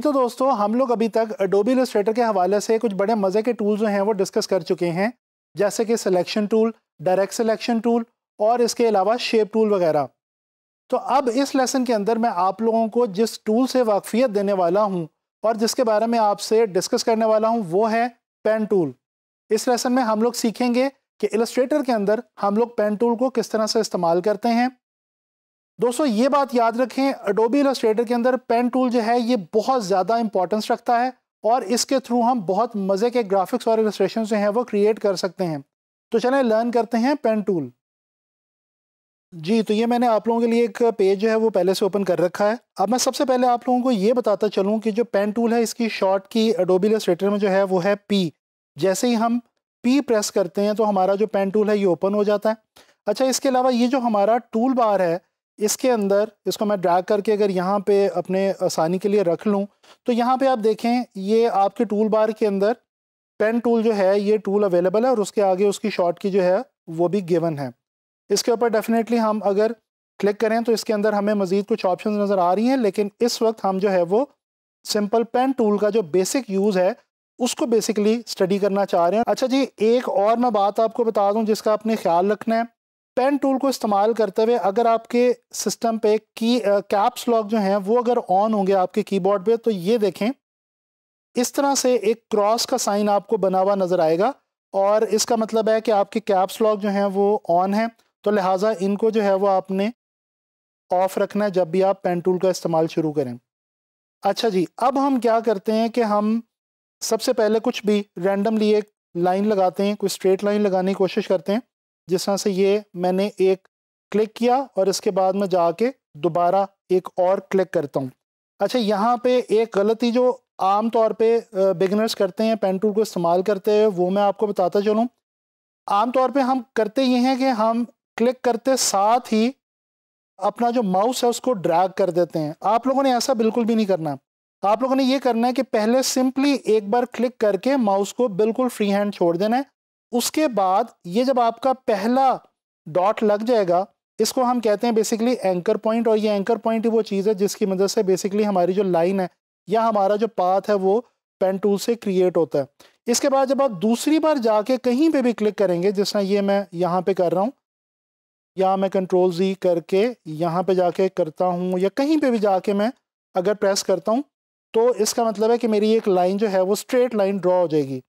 जी तो दोस्तों हम लोग अभी तक अडोबी इलस्ट्रेटर के हवाले से कुछ बड़े मज़े के टूल जो हैं वो डिस्कस कर चुके हैं जैसे कि selection tool direct selection tool और इसके अलावा शेप टूल वगैरह तो अब इस लेसन के अंदर मैं आप लोगों को जिस टूल से वाकफियत देने वाला हूँ और जिसके बारे में आपसे डिस्कस करने वाला हूँ वो है पेन टूल इस लेसन में हम लोग सीखेंगे कि इलस्ट्रेटर के अंदर हम लोग पेन टूल को किस तरह से इस्तेमाल करते हैं दोस्तों ये बात याद रखें अडोबी इलास्ट्रेटर के अंदर पेन टूल जो है ये बहुत ज़्यादा इंपॉर्टेंस रखता है और इसके थ्रू हम बहुत मज़े के ग्राफिक्स और इलस्ट्रेशन जो हैं वो क्रिएट कर सकते हैं तो चलें लर्न करते हैं पेन टूल जी तो ये मैंने आप लोगों के लिए एक पेज जो है वो पहले से ओपन कर रखा है अब मैं सबसे पहले आप लोगों को ये बताता चलूँ कि जो पेन टूल है इसकी शॉर्ट की अडोबी इलस्ट्रेटर में जो है वो है पी जैसे ही हम पी प्रेस करते हैं तो हमारा जो पेन टूल है ये ओपन हो जाता है अच्छा इसके अलावा ये जो हमारा टूल बार है इसके अंदर इसको मैं ड्रैग करके अगर यहाँ पे अपने आसानी के लिए रख लूँ तो यहाँ पे आप देखें ये आपके टूल बार के अंदर पेन टूल जो है ये टूल अवेलेबल है और उसके आगे उसकी शॉर्ट की जो है वो भी गिवन है इसके ऊपर डेफिनेटली हम अगर क्लिक करें तो इसके अंदर हमें मज़ीद कुछ ऑप्शन नज़र आ रही हैं लेकिन इस वक्त हम जो है वो सिंपल पेन टूल का जो बेसिक यूज़ है उसको बेसिकली स्टडी करना चाह रहे हैं अच्छा जी एक और मैं बात आपको बता दूं जिसका आपने ख्याल रखना है पेन टूल को इस्तेमाल करते हुए अगर आपके सिस्टम पे की कैप्स लॉक जो हैं वो अगर ऑन होंगे आपके कीबोर्ड पे तो ये देखें इस तरह से एक क्रॉस का साइन आपको बना हुआ नज़र आएगा और इसका मतलब है कि आपके कैप्स लॉक जो हैं वो ऑन हैं तो लिहाजा इनको जो है वो आपने ऑफ रखना है जब भी आप पेन टूल का इस्तेमाल शुरू करें अच्छा जी अब हम क्या करते हैं कि हम सबसे पहले कुछ भी रैंडमली एक लाइन लगाते हैं कोई स्ट्रेट लाइन लगाने की कोशिश करते हैं जिस तरह से ये मैंने एक क्लिक किया और इसके बाद में जाके दोबारा एक और क्लिक करता हूँ अच्छा यहाँ पे एक गलती जो आम तौर पे बिगनर्स करते हैं पेन टूल को इस्तेमाल करते हैं वो मैं आपको बताता चलूँ आम तौर पे हम करते ये हैं कि हम क्लिक करते साथ ही अपना जो माउस है उसको ड्रैग कर देते हैं आप लोगों ने ऐसा बिल्कुल भी नहीं करना आप लोगों ने ये करना है कि पहले सिंपली एक बार क्लिक करके माउस को बिल्कुल फ्री हैंड छोड़ देना है उसके बाद ये जब आपका पहला डॉट लग जाएगा इसको हम कहते हैं बेसिकली एंकर पॉइंट और ये एंकर पॉइंट ही वो चीज़ है जिसकी मदद से बेसिकली हमारी जो लाइन है या हमारा जो पाथ है वो पेन टूल से क्रिएट होता है इसके बाद जब आप दूसरी बार जाके कहीं पे भी क्लिक करेंगे जिस ये मैं यहाँ पे कर रहा हूँ या मैं कंट्रोल जी करके यहाँ पे जाके करता हूँ या कहीं पे भी जाके मैं अगर प्रेस करता हूँ तो इसका मतलब है कि मेरी एक लाइन जो है वो स्ट्रेट लाइन ड्रॉ हो जाएगी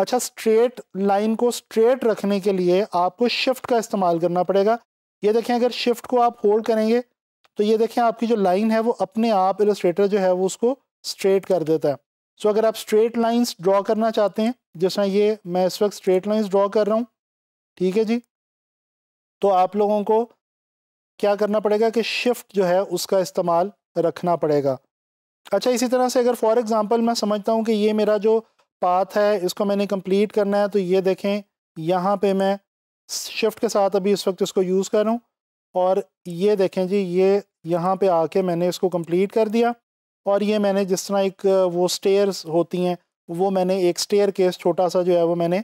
अच्छा स्ट्रेट लाइन को स्ट्रेट रखने के लिए आपको शिफ्ट का इस्तेमाल करना पड़ेगा ये देखें अगर शिफ्ट को आप होल्ड करेंगे तो ये देखें आपकी जो लाइन है वो अपने आप इलस्ट्रेटर जो है वो उसको स्ट्रेट कर देता है सो so, अगर आप स्ट्रेट लाइंस ड्रॉ करना चाहते हैं जिस ये मैं इस वक्त स्ट्रेट लाइंस ड्रॉ कर रहा हूँ ठीक है जी तो आप लोगों को क्या करना पड़ेगा कि शिफ्ट जो है उसका इस्तेमाल रखना पड़ेगा अच्छा इसी तरह से अगर फॉर एग्ज़ाम्पल मैं समझता हूँ कि ये मेरा जो पाथ है इसको मैंने कंप्लीट करना है तो ये देखें यहाँ पे मैं शिफ्ट के साथ अभी इस वक्त इसको यूज़ कर रहा हूँ और ये देखें जी ये यहाँ पे आके मैंने इसको कंप्लीट कर दिया और ये मैंने जिस तरह एक वो स्टेयर्स होती हैं वो मैंने एक स्टेयर केस छोटा सा जो है वो मैंने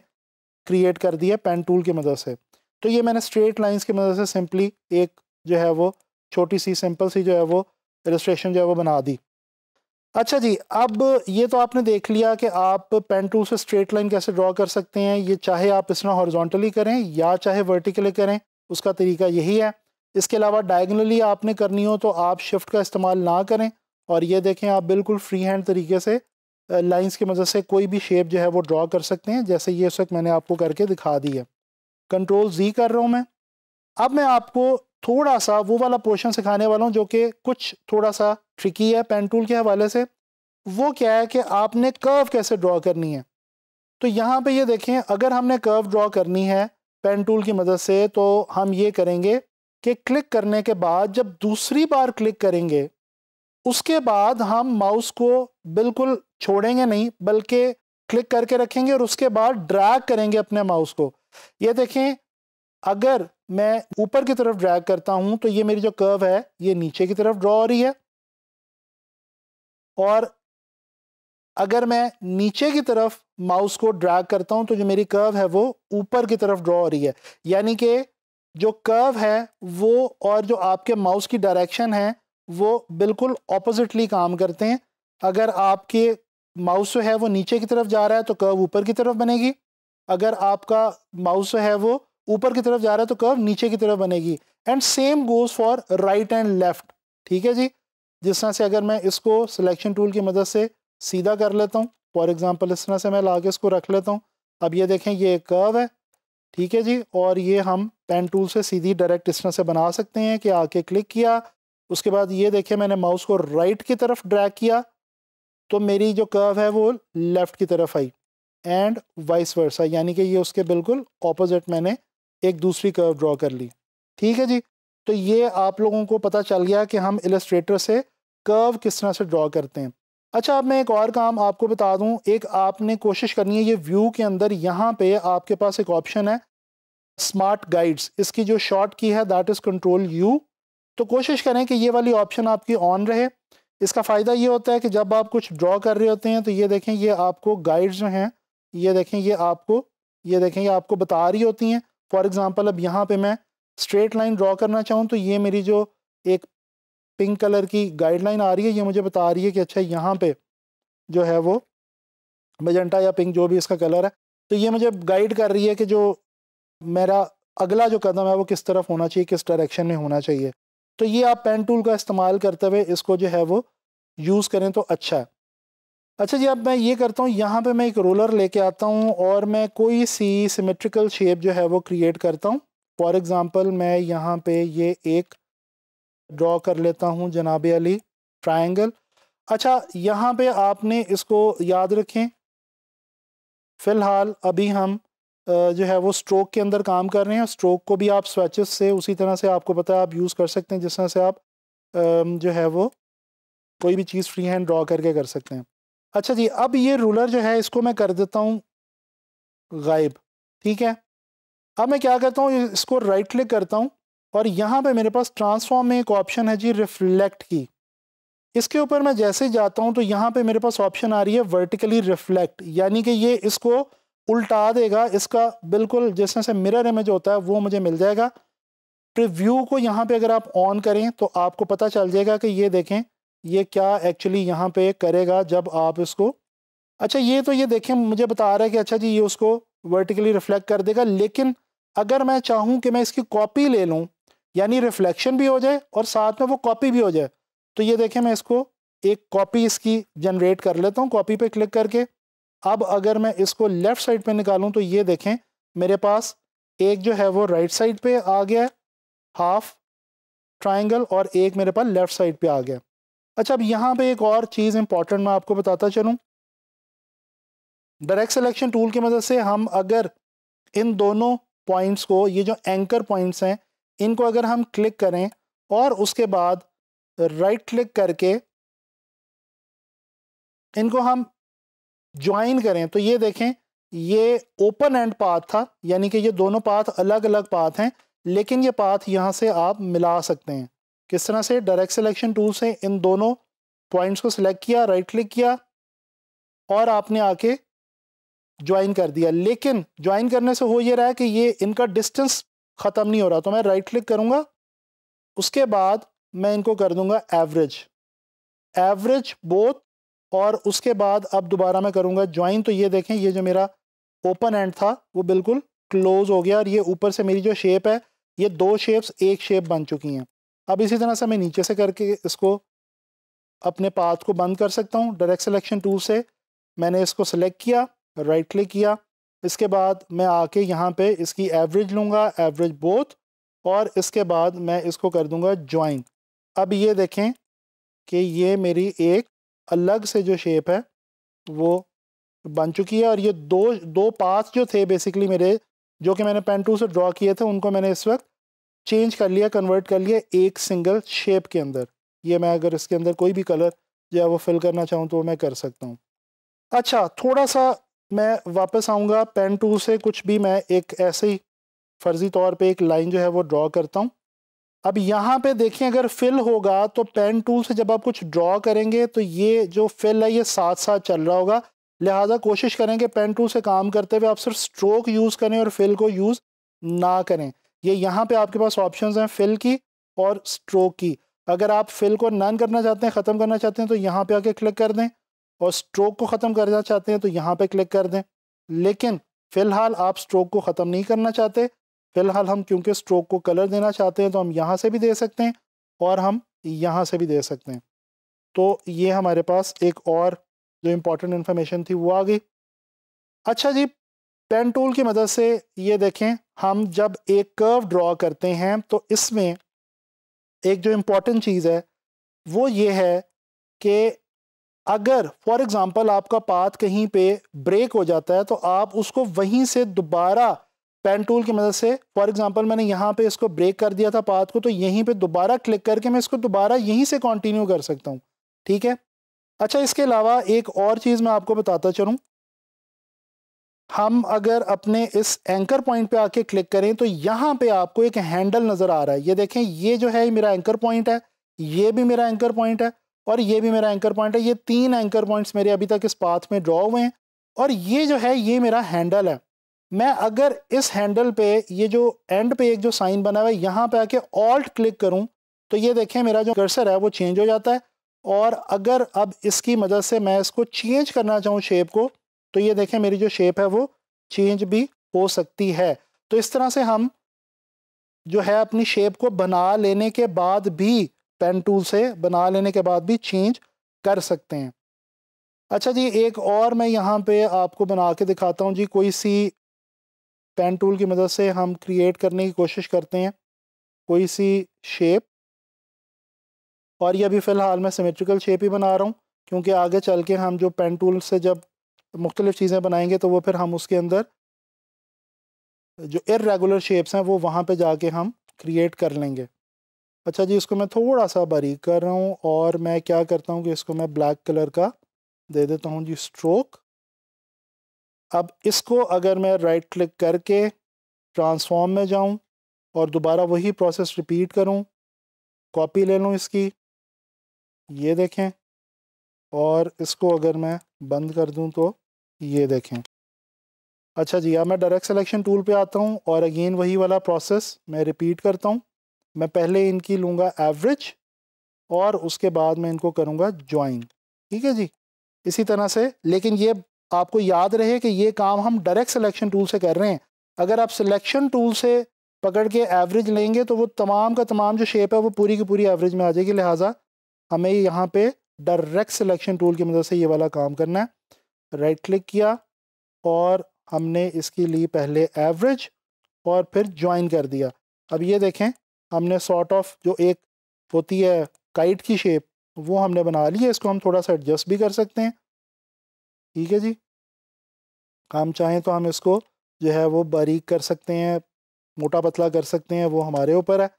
क्रिएट कर दिया पेन टूल की मदद से तो ये मैंने स्ट्रेट लाइन्स की मदद से सिंपली एक जो है वो छोटी सी सिंपल सी जो है वो रजिस्ट्रेशन जो है वो बना दी अच्छा जी अब ये तो आपने देख लिया कि आप पेन टूल से स्ट्रेट लाइन कैसे ड्रॉ कर सकते हैं ये चाहे आप इस तरह हॉरिजॉन्टली करें या चाहे वर्टिकली करें उसका तरीका यही है इसके अलावा डायगनली आपने करनी हो तो आप शिफ्ट का इस्तेमाल ना करें और ये देखें आप बिल्कुल फ्री हैंड तरीके से लाइंस की मदद से कोई भी शेप जो है वो ड्रॉ कर सकते हैं जैसे ये इस वक्त मैंने आपको करके दिखा दी है कंट्रोल जी कर रहा हूँ मैं अब मैं आपको थोड़ा सा वो वाला पोर्शन सिखाने वाला हूँ जो कि कुछ थोड़ा सा ट्रिकी है पेन टूल के हवाले से वो क्या है कि आपने कर्व कैसे ड्रॉ करनी है तो यहाँ पे ये देखें अगर हमने कर्व ड्रॉ करनी है पेन टूल की मदद से तो हम ये करेंगे कि क्लिक करने के बाद जब दूसरी बार क्लिक करेंगे उसके बाद हम माउस को बिल्कुल छोड़ेंगे नहीं बल्कि क्लिक करके रखेंगे और उसके बाद ड्रैग करेंगे अपने माउस को ये देखें अगर मैं ऊपर की तरफ ड्रैग करता हूं तो ये मेरी जो कर्व है ये नीचे की तरफ ड्रॉ हो रही है और अगर मैं नीचे की तरफ माउस को ड्रैग करता हूं तो जो मेरी कर्व है वो ऊपर की तरफ ड्रॉ हो रही है यानी कि जो कर्व है वो और जो आपके माउस की डायरेक्शन है वो बिल्कुल ऑपोजिटली काम करते हैं अगर आपके माउस जो है वो नीचे की तरफ जा रहा है तो कर्व ऊपर की तरफ बनेगी अगर आपका माउस जो है वो ऊपर की तरफ जा रहा है तो कर्व नीचे की तरफ बनेगी and same goes for right and left ठीक है जी जिस तरह से अगर मैं इसको सिलेक्शन टूल की मदद से सीधा कर लेता हूँ फॉर एग्जाम्पल इस तरह से मैं ला के इसको रख लेता हूँ अब ये देखें ये कर्व है ठीक है जी और ये हम पेन टूल से सीधी डायरेक्ट इस तरह से बना सकते हैं कि आके क्लिक किया उसके बाद ये देखें मैंने माउस को राइट की तरफ ड्रैग किया तो मेरी जो कर्व है वो लेफ़्ट की तरफ आई एंड वाइस वर्सा यानी कि ये उसके बिल्कुल ऑपोजिट मैंने एक दूसरी कर्व ड्रॉ कर ली ठीक है जी तो ये आप लोगों को पता चल गया कि हम इलस्ट्रेटर से कर्व किस तरह से ड्रॉ करते हैं अच्छा अब मैं एक और काम आपको बता दूं एक आपने कोशिश करनी है ये व्यू के अंदर यहाँ पे आपके पास एक ऑप्शन है स्मार्ट गाइड्स इसकी जो शॉर्ट की है दैट इज़ कंट्रोल यू तो कोशिश करें कि ये वाली ऑप्शन आपकी ऑन रहे इसका फ़ायदा ये होता है कि जब आप कुछ ड्रॉ कर रहे होते हैं तो ये देखें ये आपको गाइड्स जो हैं ये देखें ये आपको ये देखें ये आपको बता रही होती हैं फॉर एग्ज़ाम्पल अब यहाँ पे मैं स्ट्रेट लाइन ड्रॉ करना चाहूँ तो ये मेरी जो एक पिंक कलर की गाइडलाइन आ रही है ये मुझे बता रही है कि अच्छा यहाँ पे जो है वो मजेंटा या पिंक जो भी इसका कलर है तो ये मुझे गाइड कर रही है कि जो मेरा अगला जो कदम है वो किस तरफ होना चाहिए किस डायरेक्शन में होना चाहिए तो ये आप पेन टूल का इस्तेमाल करते हुए इसको जो है वो यूज़ करें तो अच्छा है अच्छा जी अब मैं ये करता हूँ यहाँ पे मैं एक रोलर लेके आता हूँ और मैं कोई सी सिमेट्रिकल शेप जो है वो क्रिएट करता हूँ फॉर एग्ज़ाम्पल मैं यहाँ पे ये एक ड्रॉ कर लेता हूँ जनाब अली ट्राइंगल अच्छा यहाँ पे आपने इसको याद रखें फ़िलहाल अभी हम जो है वो स्ट्रोक के अंदर काम कर रहे हैं स्ट्रोक को भी आप स्वेचेस से उसी तरह से आपको पता है आप यूज़ कर सकते हैं जिस तरह से आप जो है वो कोई भी चीज़ फ्री हैंड ड्रॉ करके कर सकते हैं अच्छा जी अब ये रूलर जो है इसको मैं कर देता हूँ गायब ठीक है अब मैं क्या करता हूँ इसको राइट क्लिक करता हूँ और यहाँ पे मेरे पास ट्रांसफॉर्म में एक ऑप्शन है जी रिफ्लेक्ट की इसके ऊपर मैं जैसे जाता हूँ तो यहाँ पे मेरे पास ऑप्शन आ रही है वर्टिकली रिफ्लेक्ट यानी कि ये इसको उल्टा देगा इसका बिल्कुल जिस से मिरर इमेज होता है वो मुझे मिल जाएगा प्रिव्यू को यहाँ पे अगर आप ऑन करें तो आपको पता चल जाएगा कि ये देखें ये क्या एक्चुअली यहाँ पे करेगा जब आप इसको अच्छा ये तो ये देखें मुझे बता रहा है कि अच्छा जी ये उसको वर्टिकली रिफ्लेक्ट कर देगा लेकिन अगर मैं चाहूँ कि मैं इसकी कॉपी ले लूँ यानी रिफ्लेक्शन भी हो जाए और साथ में वो कॉपी भी हो जाए तो ये देखें मैं इसको एक कॉपी इसकी जनरेट कर लेता हूँ कॉपी पर क्लिक करके अब अगर मैं इसको लेफ़्ट साइड पर निकालूँ तो ये देखें मेरे पास एक जो है वो राइट साइड पर आ गया हाफ ट्राइंगल और एक मेरे पास लेफ़्ट साइड पर आ गया अच्छा अब यहाँ पे एक और चीज़ इम्पॉर्टेंट मैं आपको बताता चलूँ डायरेक्ट सिलेक्शन टूल की मदद से हम अगर इन दोनों पॉइंट्स को ये जो एंकर पॉइंट्स हैं इनको अगर हम क्लिक करें और उसके बाद राइट क्लिक करके इनको हम ज्वाइन करें तो ये देखें ये ओपन एंड पाथ था यानी कि ये दोनों पाथ अलग अलग पाथ हैं लेकिन ये पाथ यहाँ से आप मिला सकते हैं किस तरह से डायरेक्ट सिलेक्शन टूल से इन दोनों पॉइंट्स को सिलेक्ट किया राइट क्लिक किया और आपने आके ज्वाइन कर दिया लेकिन ज्वाइन करने से हो ये रहा है कि ये इनका डिस्टेंस ख़त्म नहीं हो रहा तो मैं राइट क्लिक करूँगा उसके बाद मैं इनको कर दूँगा एवरेज एवरेज बोथ और उसके बाद अब दोबारा मैं करूँगा ज्वाइन तो ये देखें ये जो मेरा ओपन एंड था वो बिल्कुल क्लोज हो गया और ये ऊपर से मेरी जो शेप है ये दो शेप्स एक शेप बन चुकी हैं अब इसी तरह से मैं नीचे से करके इसको अपने पाथ को बंद कर सकता हूँ डायरेक्ट सिलेक्शन टू से मैंने इसको सिलेक्ट किया राइट क्लिक किया इसके बाद मैं आके यहाँ पे इसकी एवरेज लूँगा एवरेज बोथ और इसके बाद मैं इसको कर दूँगा ज्वाइन अब ये देखें कि ये मेरी एक अलग से जो शेप है वो बन चुकी है और ये दो दो पाथ जो थे बेसिकली मेरे जो कि मैंने पेन टू से ड्रॉ किए थे उनको मैंने इस वक्त चेंज कर लिया कन्वर्ट कर लिया एक सिंगल शेप के अंदर ये मैं अगर इसके अंदर कोई भी कलर जो है वो फिल करना चाहूँ तो मैं कर सकता हूँ अच्छा थोड़ा सा मैं वापस आऊँगा पेन टू से कुछ भी मैं एक ऐसे ही फर्जी तौर पे एक लाइन जो है वो ड्रॉ करता हूँ अब यहाँ पे देखें अगर फिल होगा तो पेन टूल से जब आप कुछ ड्रॉ करेंगे तो ये जो फिल है ये साथ साथ चल रहा होगा लिहाजा कोशिश करें कि पेन टूल से काम करते हुए आप सिर्फ स्ट्रोक यूज़ करें और फिल को यूज़ ना करें ये यहाँ पे आपके पास ऑप्शंस हैं फिल की और स्ट्रोक की अगर आप फिल को नन करना चाहते हैं ख़त्म करना चाहते हैं तो यहाँ पे आके क्लिक कर दें और स्ट्रोक को ख़त्म करना चाहते हैं तो यहाँ पे क्लिक कर दें लेकिन फ़िलहाल आप स्ट्रोक को ख़त्म नहीं करना चाहते फ़िलहाल हम क्योंकि स्ट्रोक को कलर देना चाहते हैं तो हम यहाँ से भी दे सकते हैं और हम यहाँ से भी दे सकते हैं तो ये हमारे पास एक और जो इम्पोर्टेंट इन्फॉर्मेशन थी वो आ गई अच्छा जी पेन टूल की मदद से ये देखें हम जब एक कर्व ड्रॉ करते हैं तो इसमें एक जो इम्पॉर्टेंट चीज़ है वो ये है कि अगर फॉर एग्ज़ाम्पल आपका पाथ कहीं पे ब्रेक हो जाता है तो आप उसको वहीं से दोबारा पेन टूल की मदद से फॉर एग्ज़ाम्पल मैंने यहाँ पे इसको ब्रेक कर दिया था पाथ को तो यहीं पे दोबारा क्लिक करके मैं इसको दोबारा यहीं से कंटिन्यू कर सकता हूँ ठीक है अच्छा इसके अलावा एक और चीज़ मैं आपको बताता चलूँ हम अगर अपने इस एंकर पॉइंट पे आके क्लिक करें तो यहाँ पे आपको एक हैंडल नज़र आ रहा है ये देखें ये जो है मेरा एंकर पॉइंट है ये भी मेरा एंकर पॉइंट है और ये भी मेरा एंकर पॉइंट है ये तीन एंकर पॉइंट्स मेरे अभी तक इस पाथ में ड्रॉ हुए हैं और ये जो है ये मेरा हैंडल है मैं अगर इस हैंडल पे ये जो एंड पे एक जो साइन बना हुआ है यहाँ पे आके ऑल्ट क्लिक करूँ तो ये देखें मेरा जो कर्सर है वो चेंज हो जाता है और अगर अब इसकी मदद से मैं इसको चेंज करना चाहूँ शेप को तो ये देखें मेरी जो शेप है वो चेंज भी हो सकती है तो इस तरह से हम जो है अपनी शेप को बना लेने के बाद भी पेन टूल से बना लेने के बाद भी चेंज कर सकते हैं अच्छा जी एक और मैं यहाँ पे आपको बना के दिखाता हूँ जी कोई सी पेन टूल की मदद से हम क्रिएट करने की कोशिश करते हैं कोई सी शेप और ये अभी फ़िलहाल मैं सिमेट्रिकल शेप ही बना रहा हूँ क्योंकि आगे चल के हम जो पेन टूल से जब मुख्तलिफ़ चीज़ें बनाएंगे तो वो फिर हम उसके अंदर जो इरेगुलर शेप्स हैं वो वहाँ पे जाके हम क्रिएट कर लेंगे अच्छा जी इसको मैं थोड़ा सा बारीक कर रहा हूँ और मैं क्या करता हूँ कि इसको मैं ब्लैक कलर का दे देता हूँ जी स्ट्रोक अब इसको अगर मैं राइट क्लिक करके ट्रांसफॉर्म में जाऊँ और दोबारा वही प्रोसेस रिपीट करूँ कॉपी ले लूँ इसकी ये देखें और इसको अगर मैं बंद कर दूं तो ये देखें अच्छा जी अब मैं डायरेक्ट सिलेक्शन टूल पे आता हूँ और अगेन वही वाला प्रोसेस मैं रिपीट करता हूँ मैं पहले इनकी लूँगा एवरेज और उसके बाद मैं इनको करूँगा ज्वाइन ठीक है जी इसी तरह से लेकिन ये आपको याद रहे कि ये काम हम डायरेक्ट सिलेक्शन टूल से कर रहे हैं अगर आप सिलेक्शन टूल से पकड़ के एवरेज लेंगे तो वो तमाम का तमाम जो शेप है वो पूरी की पूरी एवरेज में आ जाएगी लिहाजा हमें यहाँ पर डायरेक्ट सिलेक्शन टूल की मदद से ये वाला काम करना है राइट क्लिक किया और हमने इसकी ली पहले एवरेज और फिर ज्वाइन कर दिया अब ये देखें हमने सॉर्ट ऑफ जो एक होती है काइट की शेप वो हमने बना ली है इसको हम थोड़ा सा एडजस्ट भी कर सकते हैं ठीक है जी हम चाहें तो हम इसको जो है वो बारीक कर सकते हैं मोटा पतला कर सकते हैं वो हमारे ऊपर है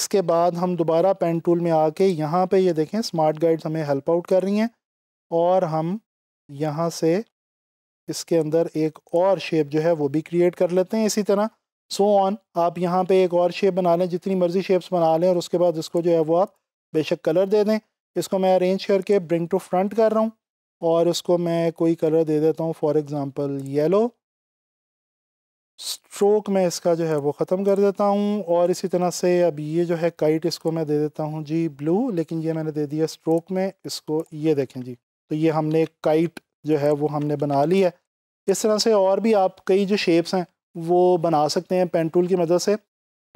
इसके बाद हम दोबारा पेन टूल में आके यहाँ पे ये देखें स्मार्ट गाइड्स हमें हेल्प आउट कर रही हैं और हम यहाँ से इसके अंदर एक और शेप जो है वो भी क्रिएट कर लेते हैं इसी तरह सो so ऑन आप यहाँ पे एक और शेप बना लें जितनी मर्जी शेप्स बना लें और उसके बाद इसको जो है वो आप बेशक कलर दे दें इसको मैं अरेंज करके ब्रिंग टू फ्रंट कर रहा हूँ और इसको मैं कोई कलर दे देता हूँ फॉर एग्ज़ाम्पल येलो स्ट्रोक मैं इसका जो है वो ख़त्म कर देता हूँ और इसी तरह से अब ये जो है काइट इसको मैं दे देता हूँ जी ब्लू लेकिन ये मैंने दे दिया स्ट्रोक में इसको ये देखें जी तो ये हमने काइट जो है वो हमने बना ली है इस तरह से और भी आप कई जो शेप्स हैं वो बना सकते हैं पेन टूल की मदद से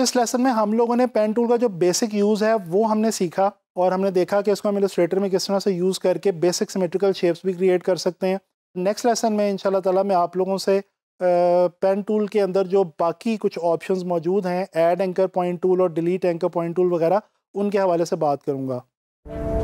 इस लेसन में हम लोगों ने पेन टूल का जो बेसिक यूज़ है वो हमने सीखा और हमने देखा कि इसको हम इलस्ट्रेटर में किस तरह से यूज़ करके बेसिक सिमेट्रिकल शेप्स भी क्रिएट कर सकते हैं नेक्स्ट लेसन में इन ताला मैं आप लोगों से पेन टूल के अंदर जो बाकी कुछ ऑप्शंस मौजूद हैं ऐड एंकर पॉइंट टूल और डिलीट एंकर पॉइंट टूल वगैरह उनके हवाले से बात करूँगा